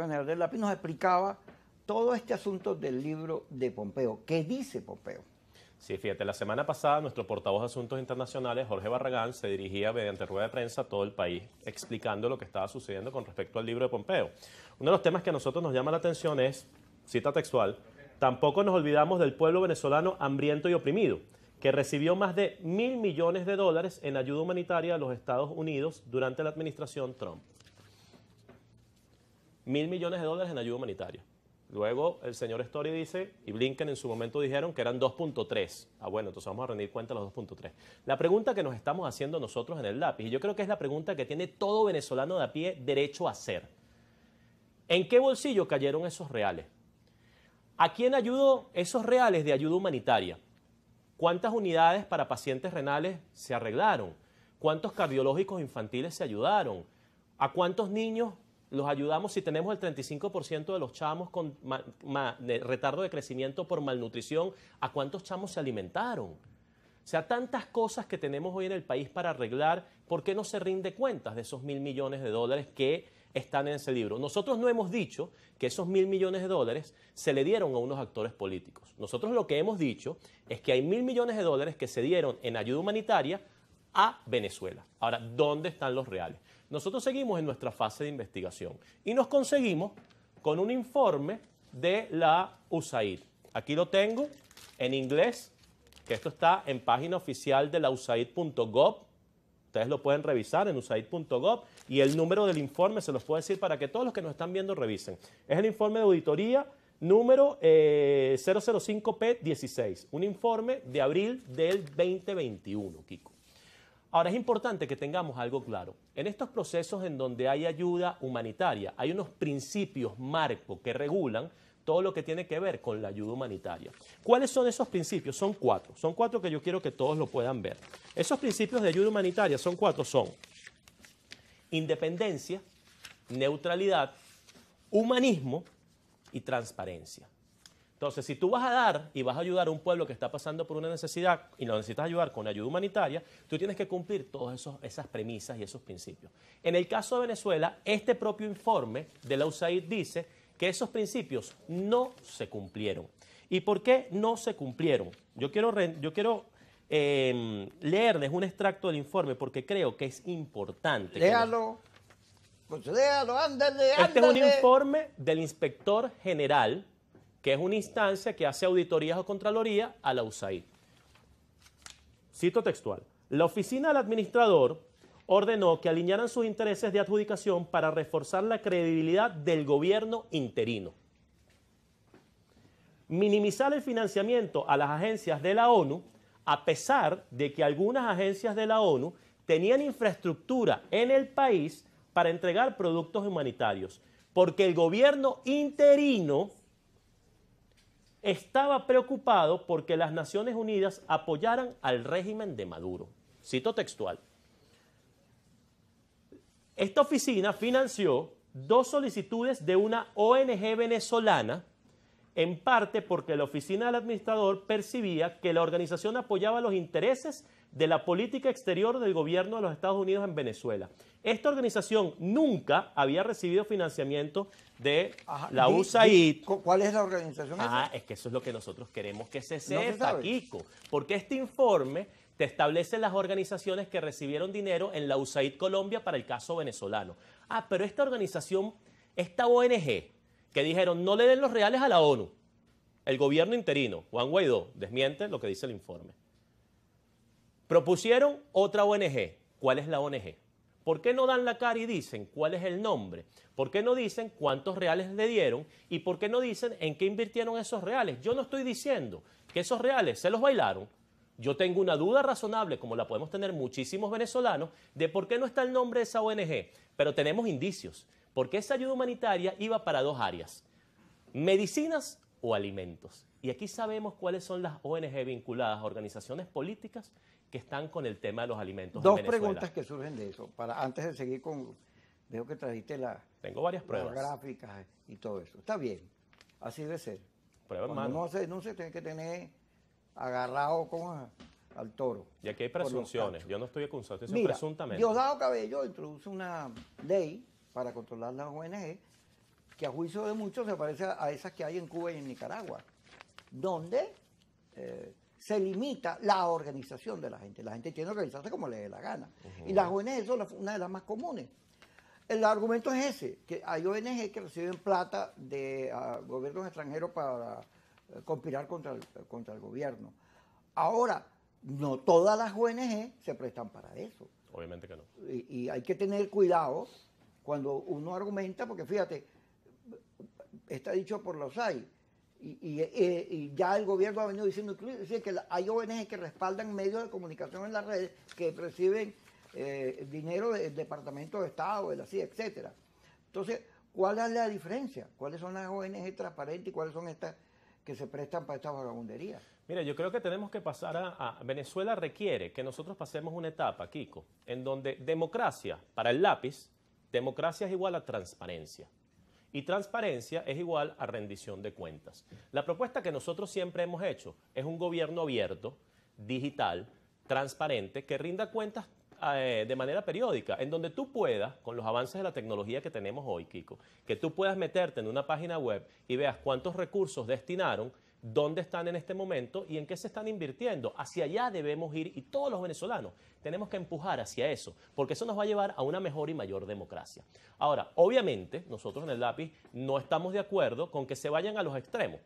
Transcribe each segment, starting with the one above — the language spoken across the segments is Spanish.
general del LAPI, nos explicaba todo este asunto del libro de Pompeo. ¿Qué dice Pompeo? Sí, fíjate, la semana pasada nuestro portavoz de Asuntos Internacionales, Jorge Barragán, se dirigía mediante rueda de prensa a todo el país explicando lo que estaba sucediendo con respecto al libro de Pompeo. Uno de los temas que a nosotros nos llama la atención es, cita textual, tampoco nos olvidamos del pueblo venezolano hambriento y oprimido, que recibió más de mil millones de dólares en ayuda humanitaria a los Estados Unidos durante la administración Trump mil millones de dólares en ayuda humanitaria. Luego el señor Story dice, y Blinken en su momento dijeron que eran 2.3. Ah, bueno, entonces vamos a rendir cuenta los 2.3. La pregunta que nos estamos haciendo nosotros en el lápiz, y yo creo que es la pregunta que tiene todo venezolano de a pie derecho a hacer. ¿En qué bolsillo cayeron esos reales? ¿A quién ayudó esos reales de ayuda humanitaria? ¿Cuántas unidades para pacientes renales se arreglaron? ¿Cuántos cardiológicos infantiles se ayudaron? ¿A cuántos niños los ayudamos si tenemos el 35% de los chamos con retardo de crecimiento por malnutrición, ¿a cuántos chamos se alimentaron? O sea, tantas cosas que tenemos hoy en el país para arreglar, ¿por qué no se rinde cuentas de esos mil millones de dólares que están en ese libro. Nosotros no hemos dicho que esos mil millones de dólares se le dieron a unos actores políticos. Nosotros lo que hemos dicho es que hay mil millones de dólares que se dieron en ayuda humanitaria a Venezuela. Ahora, ¿dónde están los reales? Nosotros seguimos en nuestra fase de investigación y nos conseguimos con un informe de la USAID. Aquí lo tengo en inglés, que esto está en página oficial de la USAID.gov. Ustedes lo pueden revisar en usaid.gov y el número del informe se los puedo decir para que todos los que nos están viendo revisen. Es el informe de auditoría número 005P16, eh, un informe de abril del 2021, Kiko. Ahora es importante que tengamos algo claro. En estos procesos en donde hay ayuda humanitaria, hay unos principios marco que regulan todo lo que tiene que ver con la ayuda humanitaria. ¿Cuáles son esos principios? Son cuatro. Son cuatro que yo quiero que todos lo puedan ver. Esos principios de ayuda humanitaria son cuatro. Son independencia, neutralidad, humanismo y transparencia. Entonces, si tú vas a dar y vas a ayudar a un pueblo que está pasando por una necesidad y lo necesitas ayudar con ayuda humanitaria, tú tienes que cumplir todas esas premisas y esos principios. En el caso de Venezuela, este propio informe de la USAID dice que esos principios no se cumplieron. ¿Y por qué no se cumplieron? Yo quiero, em, leerles un extracto del informe porque creo que es importante. Léalo. Pues léalo, ándale, ándale. Este es un informe del inspector general que es una instancia que hace auditorías o contraloría a la USAID. Cito textual. La oficina del administrador ordenó que alinearan sus intereses de adjudicación para reforzar la credibilidad del gobierno interino. Minimizar el financiamiento a las agencias de la ONU, a pesar de que algunas agencias de la ONU tenían infraestructura en el país para entregar productos humanitarios, porque el gobierno interino estaba preocupado porque las Naciones Unidas apoyaran al régimen de Maduro. Cito textual. Esta oficina financió dos solicitudes de una ONG venezolana, en parte porque la oficina del administrador percibía que la organización apoyaba los intereses de la política exterior del gobierno de los Estados Unidos en Venezuela. Esta organización nunca había recibido financiamiento de la USAID. ¿Cuál es la organización? Ah, es que eso es lo que nosotros queremos que se sepa, Kiko. Porque este informe te establece las organizaciones que recibieron dinero en la USAID Colombia para el caso venezolano. Ah, pero esta organización, esta ONG, que dijeron no le den los reales a la ONU, el gobierno interino, Juan Guaidó, desmiente lo que dice el informe. Propusieron otra ONG. ¿Cuál es la ONG? ¿Por qué no dan la cara y dicen cuál es el nombre? ¿Por qué no dicen cuántos reales le dieron? ¿Y por qué no dicen en qué invirtieron esos reales? Yo no estoy diciendo que esos reales se los bailaron. Yo tengo una duda razonable, como la podemos tener muchísimos venezolanos, de por qué no está el nombre de esa ONG. Pero tenemos indicios, porque esa ayuda humanitaria iba para dos áreas, medicinas o alimentos. Y aquí sabemos cuáles son las ONG vinculadas organizaciones políticas que están con el tema de los alimentos. Dos en preguntas que surgen de eso. Para, antes de seguir con, veo que trajiste la, Tengo varias pruebas. las gráficas y todo eso. Está bien, así debe ser. Prueba Cuando no se denuncia, tiene que tener agarrado con, al toro. Y aquí hay presunciones. Yo no estoy acusado estoy presuntamente. Diosdado Cabello introduce una ley para controlar las ONG que a juicio de muchos se parece a esas que hay en Cuba y en Nicaragua donde eh, se limita la organización de la gente. La gente tiene que organizarse como le dé la gana. Y las ONG son una de las más comunes. El argumento es ese, que hay ONG que reciben plata de ah, gobiernos extranjeros para eh, conspirar contra el, contra el gobierno. Ahora, no todas las ONG se prestan para eso. Obviamente que no. Y, y, hay que tener cuidado cuando uno argumenta, porque fíjate, está dicho por los hay eh, y, ya el gobierno ha venido diciendo, que hay ONG que respaldan medios de comunicación en las redes que reciben eh, dinero del Departamento de Estado, de la CIA, etc. Entonces, ¿cuál es la diferencia? ¿Cuáles son las ONG transparentes y cuáles son estas que se prestan para estas vagabunderías? Mira, yo creo que tenemos que pasar a Venezuela requiere que nosotros pasemos una etapa, Kiko, en donde democracia para el lápiz, democracia es igual a transparencia. Y transparencia es igual a rendición de cuentas. La propuesta que nosotros siempre hemos hecho es un gobierno abierto, digital, transparente, que rinda cuentas eh, de manera periódica, en donde tú puedas, con los avances de la tecnología que tenemos hoy, Kiko, que tú puedas meterte en una página web y veas cuántos recursos destinaron dónde están en este momento y en qué se están invirtiendo. Hacia allá debemos ir y todos los venezolanos tenemos que empujar hacia eso, porque eso nos va a llevar a una mejor y mayor democracia. Ahora, obviamente, nosotros en el lápiz no estamos de acuerdo con que se vayan a los extremos.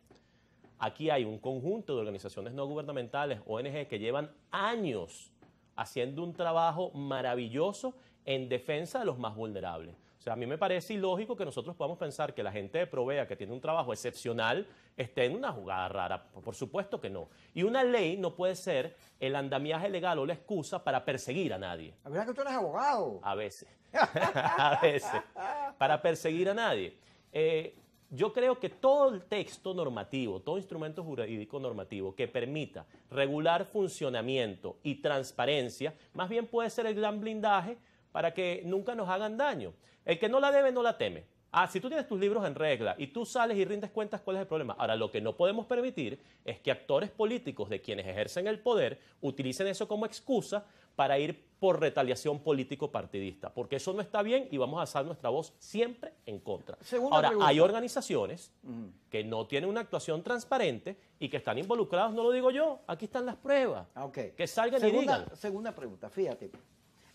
Aquí hay un conjunto de organizaciones no gubernamentales, ONG, que llevan años haciendo un trabajo maravilloso en defensa de los más vulnerables. O sea, a mí me parece ilógico que nosotros podamos pensar que la gente de Provea, que tiene un trabajo excepcional, esté en una jugada rara. Por supuesto que no. Y una ley no puede ser el andamiaje legal o la excusa para perseguir a nadie. A ver, que tú eres abogado. A veces. a veces. Para perseguir a nadie. Eh, yo creo que todo el texto normativo, todo instrumento jurídico normativo que permita regular funcionamiento y transparencia, más bien puede ser el gran blindaje para que nunca nos hagan daño. El que no la debe no la teme. Ah, si tú tienes tus libros en regla y tú sales y rindes cuentas, ¿cuál es el problema? Ahora, lo que no podemos permitir es que actores políticos de quienes ejercen el poder utilicen eso como excusa para ir por retaliación político-partidista, porque eso no está bien y vamos a hacer nuestra voz siempre en contra. Ahora, hay organizaciones que no tienen una actuación transparente y que están involucrados, no lo digo yo, aquí están las pruebas. Ah, que salgan y digan. Segunda pregunta, fíjate,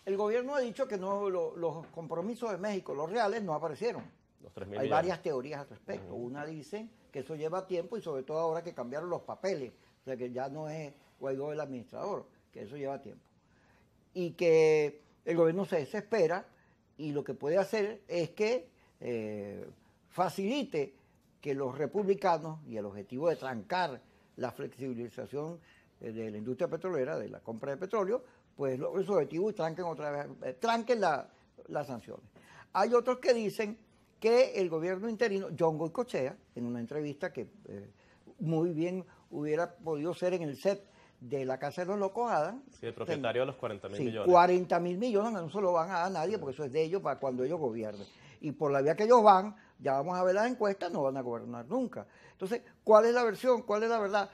el gobierno ha dicho que no, los compromisos de México, los reales, no aparecieron. Los Hay varias teorías al respecto. Una dice que eso lleva tiempo y sobre todo ahora que cambiaron los papeles, o sea que ya no es Guaidó el administrador, que eso lleva tiempo. Y que el gobierno se desespera y lo que puede hacer es que eh, facilite que los republicanos y el objetivo de trancar la flexibilización eh, de la industria petrolera, de la compra de petróleo, pues logren objetivo y tranquen otra vez, eh, tranquen las sanciones. Hay otros que dicen que el gobierno interino, John Goycochea, en una entrevista que eh, muy bien hubiera podido ser en el set de la Casa de los Locos Sí, el propietario de los 40 mil millones. 40 mil millones no se lo van a a nadie porque eso es de ellos para cuando ellos gobiernen. Y por la vía que ellos van, ya vamos a ver las encuestas, no van a gobernar nunca. Entonces, ¿cuál es la versión? ¿Cuál es la verdad?